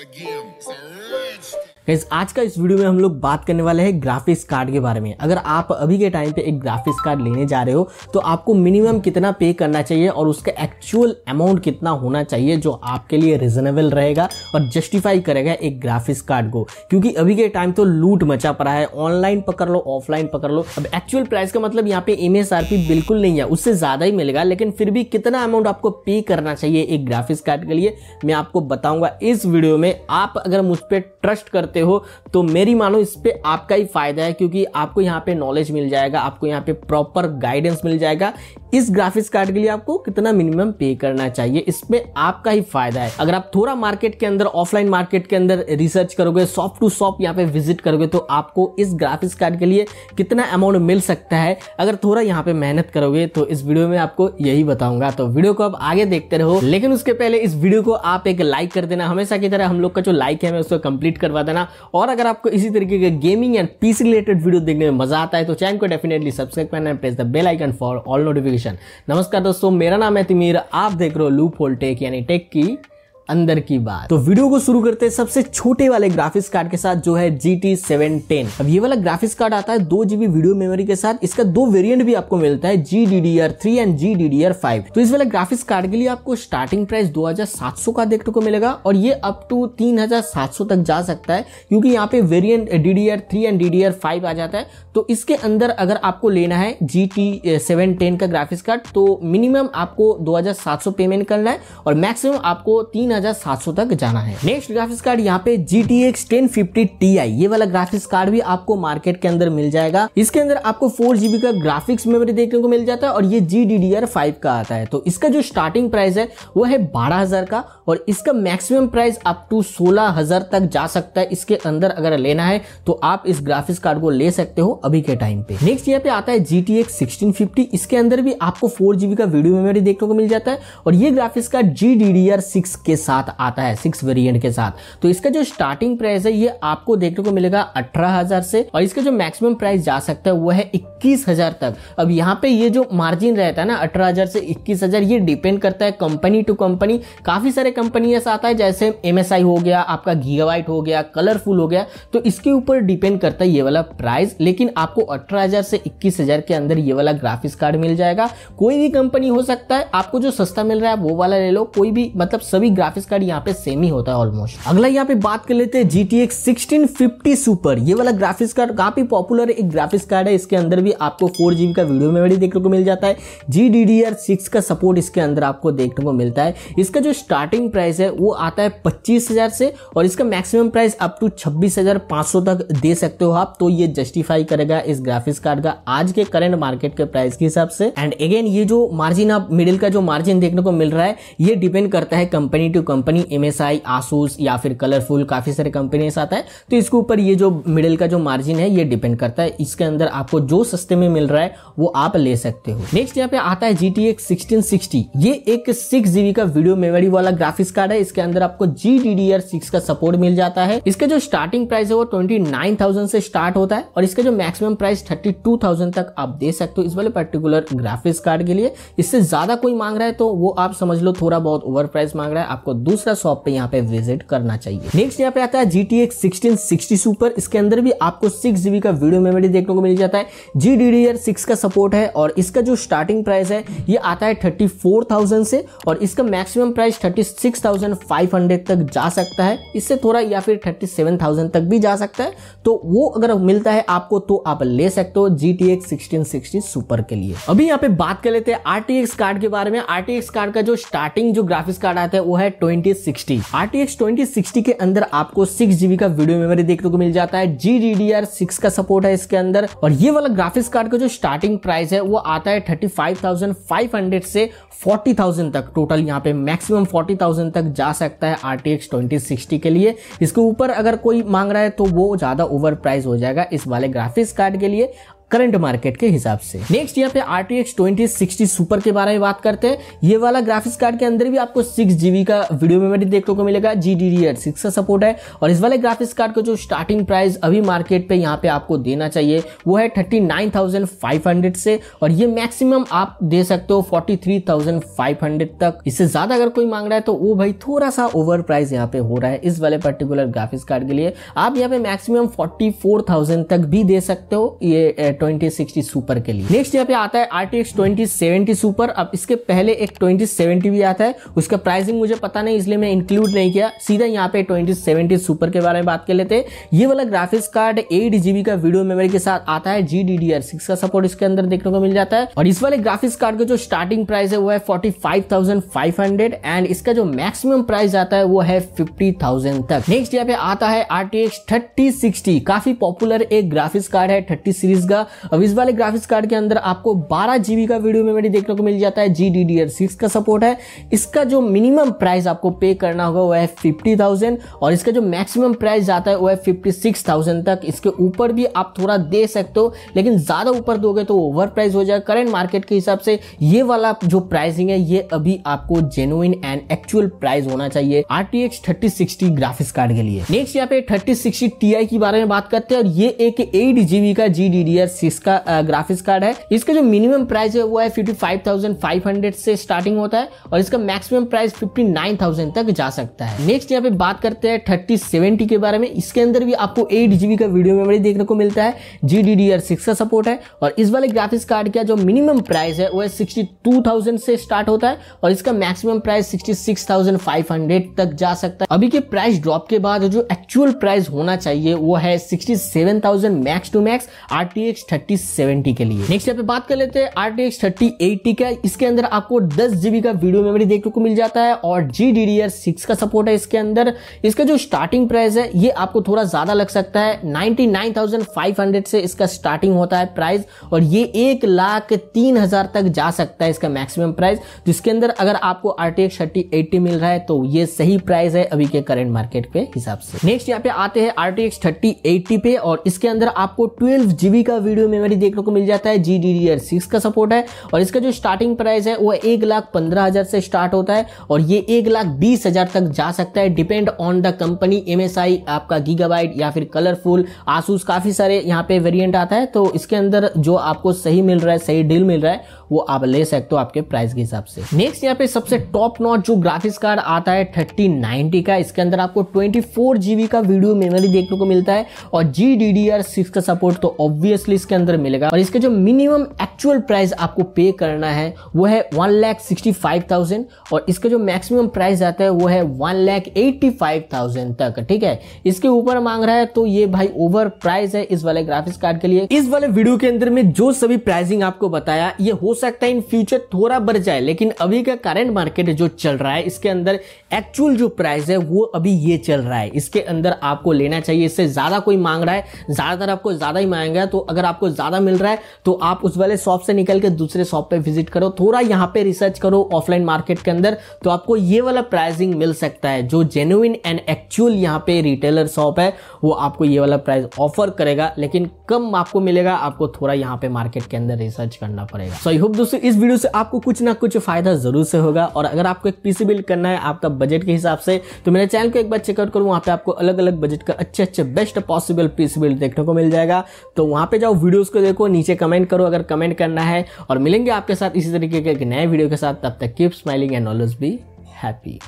again. Gas आज का इस वीडियो में हम लोग बात करने वाले हैं ग्राफिक्स कार्ड के बारे में अगर आप अभी के टाइम पे एक ग्राफिक्स कार्ड लेने जा रहे हो तो आपको मिनिमम कितना पे करना चाहिए और उसका एक्चुअल अमाउंट कितना होना चाहिए जो आपके लिए रिजनेबल रहेगा और जस्टिफाई करेगा एक ग्राफिक्स कार्ड को क्योंकि अभी के टाइम तो लूट मचा पड़ा है ऑनलाइन पकड़ लो ऑफलाइन पकड़ लो अब एक्चुअल प्राइस का मतलब यहाँ पे एम बिल्कुल नहीं है उससे ज़्यादा ही मिलेगा लेकिन फिर भी कितना अमाउंट आपको पे करना चाहिए एक ग्राफिक्स कार्ड के लिए मैं आपको बताऊंगा इस वीडियो में आप अगर मुझ पर ट्रस्ट करते करते हो तो मेरी मानो इस पर आपका ही फायदा है क्योंकि आपको यहाँ पे नॉलेज मिल जाएगा आपको यहाँ पे प्रॉपर गाइडेंस मिल जाएगा इस ग्राफिक्स कार्ड के लिए आपको कितना मिनिमम पे करना चाहिए इसमें आपका ही फायदा है अगर आप थोड़ा मार्केट के अंदर ऑफलाइन मार्केट के अंदर रिसर्च करोगे शॉप टू शॉप यहाँ पे विजिट करोगे तो आपको इस ग्राफिक्स कार्ड के लिए कितना अमाउंट मिल सकता है अगर थोड़ा यहाँ पे मेहनत करोगे तो इस वीडियो में आपको यही बताऊंगा तो वीडियो को आप आगे देखते रहो लेकिन उसके पहले इस वीडियो को आप एक लाइक कर देना हमेशा की तरह हम लोग का जो लाइक है मैं उसको कंप्लीट करवा देना देना और अगर आपको इसी तरीके के gaming and PC related video देखने में मजा आता है तो चैनल को डेफिनेटली सब्सक्राइब करना press the bell icon for all notification नमस्कार दोस्तों मेरा नाम है तिमिर आप देख रहे हो लूप होल टेक यानी टेक की अंदर की बात तो वीडियो को शुरू करते हैं सबसे छोटे वाले ग्राफिक्स कार्ड के साथ जो है जी टी सेवन टेन अब ये वाला ग्राफिक्स कार्ड आता है दो जीबी वीडियो मेमोरी के साथ इसका दो वेरिएंट भी आपको मिलता है G D D R three and G D D R five तो इस वाला ग्राफिक्स कार्ड के लिए आपको स्टार्टिंग प्राइस दो हजार सात सौ का देखने को मिलेगा और ये अप टू तीन हजार सात सौ तक जा सकता है क्योंकि यहाँ पे variant D D R three and D D R five आ जाता है तो इसके अंदर अगर आपको लेना है जी टी सेवन टेन का ग्राफिक्स कार्ड तो मिनिमम आपको सौ पेमेंट करना है और मैक्सिमम आपको सौ तक जाना है नेक्स्ट ग्राफिक्स कार्ड यहाँ पे G T X ten fifty T I ये वाला ग्राफिक्स कार्ड भी आपको मार्केट के अंदर मिल जाएगा इसके अंदर आपको फोर जीबी का ग्राफिक्स मेमोरी देखने को मिल जाता है और ये G D D R five का आता है तो इसका जो स्टार्टिंग प्राइस है वो है बारह हजार का और इसका मैक्सिमम प्राइस अप टू सोलह हजार तक जा सकता है इसके अंदर अगर लेना है तो आप इस ग्राफिक्स कार्ड को ले सकते हो अभी के टाइम पे नेक्स्ट यहाँ पे आता है जी टी एक्स इसके अंदर भी आपको फोर जीबी का वीडियो मेमोरी देखने को मिल जाता है और ये ग्राफिक्स का G D D R six के साथ आता है सिक्स वेरियंट के साथ तो इसका जो स्टार्टिंग प्राइस है ये आपको देखने को मिलेगा अठारह हजार से और इसका जो मैक्सिमम प्राइस जा सकता है वो है इक्कीस हजार तक अब यहाँ पे ये जो मार्जिन रहता है ना अठारह हजार से इक्कीस हजार ये डिपेंड करता है कंपनी टू कंपनी काफी सारे कंपनी ऐसा आता है जैसे एम हो गया आपका गीगावाइट हो गया कलरफुल हो गया तो इसके ऊपर डिपेंड करता है ये वाला प्राइस लेकिन लेकिन आपको 18000 से 21000 के अंदर ये वाला ग्राफिक्स कार्ड मिल जाएगा कोई भी कंपनी हो सकता है आपको जो सस्ता मिल रहा है वो वाला ले लो कोई भी मतलब सभी ग्राफिक्स कार्ड यहाँ पे सेम ही होता है ऑलमोस्ट अगला यहाँ पे बात कर लेते हैं G T X sixteen fifty super ये वाला ग्राफिक्स कार्ड काफी पॉपुलर एक ग्राफिक्स कार्ड है इसके अंदर भी आपको फोर जीबी का वीडियो मेमोरी देखने को मिल जाता है G D D R six का सपोर्ट इसके अंदर आपको देखने को मिलता है इसका जो स्टार्टिंग प्राइस है वो आता है पच्चीस हजार से और इसका मैक्सिमम प्राइस अप टू छब्बीस हजार पाँच सौ तक दे सकते हो आप तो ये जस्टिफाई कर करेगा इस ग्राफिक्स कार्ड का आज के करंट मार्केट के प्राइस के हिसाब से एंड अगेन ये जो मार्जिन आप मिडिल का जो मार्जिन देखने को मिल रहा है ये डिपेंड करता है company to company M S I ASUS या फिर कलरफुल काफी सारे कंपनीज आता है तो इसके ऊपर ये जो मिडिल का जो मार्जिन है ये डिपेंड करता है इसके अंदर आपको जो सस्ते में मिल रहा है वो आप ले सकते हो नेक्स्ट यहाँ पे आता है G T X sixteen sixty ये एक सिक्स जीबी का वीडियो मेमोरी वाला ग्राफिक्स कार्ड है इसके अंदर आपको G D D R six का सपोर्ट मिल जाता है इसका जो स्टार्टिंग प्राइस है वो ट्वेंटी नाइन थाउजेंड से स्टार्ट होता है और इसका जो मैक्स मैक्सिमम प्राइस 32,000 तक आप दे सकते हो इस वाले पर्टिकुलर ग्राफिक्स कार्ड के लिए इससे ज़्यादा कोई मांग रहा है तो वो आप समझ लो थोड़ा बहुत ओवर प्राइस मांग रहा है आपको दूसरा शॉप पे यहाँ पे विजिट करना चाहिए नेक्स्ट यहाँ पे आता है जी टी एक्स सुपर इसके अंदर भी आपको सिक्स का वीडियो मेमोरी देखने को मिल जाता है जी डी डी सिक्स का सपोर्ट है और इसका जो स्टार्टिंग प्राइस है ये आता है थर्टी फोर थाउजेंड से और इसका maximum price thirty six thousand five hundred तक जा सकता है इससे थोड़ा या फिर थर्टी सेवन थाउजेंड तक भी जा सकता है तो वो अगर मिलता है आपको तो आप ले सकते हो G T X sixteen sixty super के लिए अभी यहाँ पे बात कर लेते हैं आर टी एक्स कार्ड के बारे में आर टी एक्स कार्ड का जो स्टार्टिंग जो ग्राफिक्स कार्ड आता है वो है twenty sixty R T X twenty sixty के अंदर आपको सिक्स जीबी का वीडियो मेमोरी देखने को मिल जाता है G D D R six का सपोर्ट है इसके अंदर और ये वाला ग्राफिक्स कार्ड का जो स्टार्टिंग प्राइस है वो आता है thirty five thousand five hundred से फोर्टी थाउजेंड तक टोटल यहाँ पे मैक्सिमम फोर्टी थाउजेंड तक जा सकता है R T X twenty sixty के लिए इसके ऊपर अगर कोई मांग रहा है तो वो ज्यादा ओवर प्राइस हो जाएगा इस वाले ग्राफिक्स कार्ड के लिए करंट मार्केट के हिसाब से नेक्स्ट यहाँ पे R T X twenty super के बारे में बात करते हैं ये वाला ग्राफिक्स कार्ड के अंदर भी आपको सिक्स जीबी का वीडियो मेमोरी देखने को मिलेगा जी डी डी सिक्स का सपोर्ट है और इस वाले ग्राफिक्स कार्ड का जो स्टार्टिंग प्राइस अभी मार्केट पे यहाँ पे आपको देना चाहिए वो है thirty nine thousand five hundred से और ये मैक्सिमम आप दे सकते हो forty three thousand five hundred तक इससे ज्यादा अगर कोई मांग रहा है तो वो भाई थोड़ा सा ओवर प्राइस यहाँ पे हो रहा है इस वाले पर्टिकुलर ग्राफिक्स कार्ड के लिए आप यहाँ पे मैक्सिमम फोर्टी फोर थाउजेंड तक भी दे सकते हो ये 2060 सुपर के लिए नेक्स्ट यहाँ पे आता है RTX 2070 सुपर अब इसके पहले एक 2070 भी आता है उसका प्राइसिंग मुझे पता नहीं इसलिए मैं इंक्लूड नहीं किया सीधा यहाँ पे 2070 सुपर के बारे में बात कर लेते हैं ये वाला ग्राफिक्स कार्ड एट जीबी का वीडियो मेमोरी के साथ आता है जी डी का सपोर्ट इसके अंदर देखने को मिल जाता है और इस वाले ग्राफिक्स कार्ड का जो स्टार्टिंग प्राइस है वो है फोर्टी एंड इसका जो मैक्सिमम प्राइस आता है वो है फिफ्टी तक नेक्स्ट यहाँ पे आता है आर टी काफी पॉपुलर एक ग्राफिक्स कार्ड है थर्टी सीरीज का अब इस वाले ग्राफिक्स कार्ड के अंदर आपको बारह जीबी का वीडियो मेमोरी देखने को मिल जाता है G D D R six का सपोर्ट है इसका जो मिनिमम प्राइस आपको पे करना होगा वह है फिफ्टी थाउजेंड और इसका जो मैक्सिमम प्राइस जाता है वह है फिफ्टी सिक्स थाउजेंड तक इसके ऊपर भी आप थोड़ा दे सकते हो लेकिन ज़्यादा ऊपर दोगे तो ओवर प्राइस हो जाएगा करेंट मार्केट के हिसाब से ये वाला जो प्राइसिंग है ये अभी आपको जेनुइन एंड एक्चुअल प्राइस होना चाहिए R T X thirty sixty graphics card के लिए नेक्स्ट यहाँ पे थर्टी सिक्सटी टी आई के बारे में बात करते हैं और ये एक एट जीबी का G D D R six का ग्राफिक्स कार्ड है इसका जो मिनिमम प्राइस है वो है fifty five thousand five hundred से स्टार्टिंग होता है और इसका maximum price fifty nine thousand तक जा सकता है नेक्स्ट यहाँ पे बात करते हैं थर्टी सेवेंटी के बारे में इसके अंदर भी आपको एट जीबी का वीडियो मेमोरी देखने को मिलता है G D D R six का सपोर्ट है और इस वाले ग्राफिक्स कार्ड का जो मिनिमम प्राइस है वो है सिक्सटी टू थाउजेंड से स्टार्ट होता है और इसका maximum price sixty six thousand five hundred तक जा सकता है अभी के प्राइस ड्रॉप के बाद जो एक्चुअल प्राइस होना चाहिए वो है sixty seven thousand max to max R T X thirty seventy के लिए नेक्स्ट यहाँ पे बात कर लेते हैं R T X thirty eighty का इसके अंदर आपको दस जीबी का वीडियो मेमोरी देखने को मिल जाता है और G D D R six का सपोर्ट है इसके अंदर इसका जो स्टार्टिंग प्राइस है ये आपको थोड़ा ज्यादा लग सकता है ninety nine thousand five hundred से इसका स्टार्टिंग होता है प्राइस और ये एक लाख तीन हजार तक जा सकता है इसका मैक्सिमम प्राइस जिसके अंदर अगर आपको R T X thirty eighty मिल रहा है तो ये सही प्राइस है अभी के करंट मार्केट के हिसाब से नेक्स्ट यहाँ पे आते हैं R T X thirty eighty पे और इसके अंदर आपको ट्वेल्व जीबी का वीडियो मेमोरी देखने को मिल जाता है G D D R six का सपोर्ट है और इसका जो स्टार्टिंग प्राइस है वो एक लाख पंद्रह हज़ार से स्टार्ट होता है और ये एक लाख बीस हज़ार तक जा सकता है depend on the company M S I आपका गीगाबाइट या फिर कलरफुल आसूस काफ़ी सारे यहाँ पे वेरियंट आता है तो इसके अंदर जो आपको सही मिल रहा है सही डील मिल रहा है वो आप ले सकते हो आपके प्राइस के हिसाब से नेक्स्ट यहाँ पे सबसे टॉप नॉट जो ग्राफिक्स कार्ड आता है थर्टी नाइनटी का इसके अंदर आपको ट्वेंटी फोर जीबी का वीडियो मेमोरी देखने को मिलता है और G D D R six का सपोर्ट तो ऑब्वियसली इसके अंदर मिलेगा और इसके जो मिनिमम एक्चुअल प्राइस आपको पे करना है वो है one lakh sixty five thousand और इसका जो मैक्सिमम प्राइस आता है वो है one lakh eighty five thousand तक ठीक है इसके ऊपर मांग रहा है तो ये भाई ओवर प्राइस है इस वाले ग्राफिक्स कार्ड के लिए इस वाले वीडियो के अंदर में जो सभी प्राइसिंग आपको बताया ये हो सकता है इन फ्यूचर थोड़ा बढ़ जाए लेकिन अभी का करेंट मार्केट जो चल रहा है इसके अंदर एक्चुअल जो प्राइस है वो अभी ये चल रहा है इसके अंदर आपको लेना चाहिए इससे ज्यादा कोई मांग रहा है ज्यादातर आपको ज्यादा ही मांगेगा तो अगर आपको ज्यादा मिल रहा है तो आप उस वाले शॉप से निकल के दूसरे शॉप पे विजिट करो थोड़ा यहाँ पे रिसर्च करो ऑफलाइन मार्केट के अंदर तो आपको ये वाला प्राइसिंग मिल सकता है जो जेन्यून एंड एक्चुअल यहाँ पे रिटेलर शॉप है वो आपको ये वाला प्राइस ऑफर करेगा लेकिन कम आपको मिलेगा आपको थोड़ा यहाँ पे मार्केट के अंदर रिसर्च करना पड़ेगा सो आई होप दोस्तों इस वीडियो से आपको कुछ ना कुछ फायदा जरूर से होगा और अगर आपको एक पीसी बिल्ड करना है आपका बजट के हिसाब से तो मेरे चैनल को एक बार चेकआउट करो वहाँ पे आपको अलग अलग बजट का अच्छे अच्छे बेस्ट पॉसिबल पीसी बिल्ड देखने को मिल जाएगा तो वहाँ पे जाओ वीडियोज को देखो नीचे कमेंट करो अगर कमेंट करना है और मिलेंगे आपके साथ इसी तरीके के एक नए वीडियो के साथ तब तक keep smiling and always be happy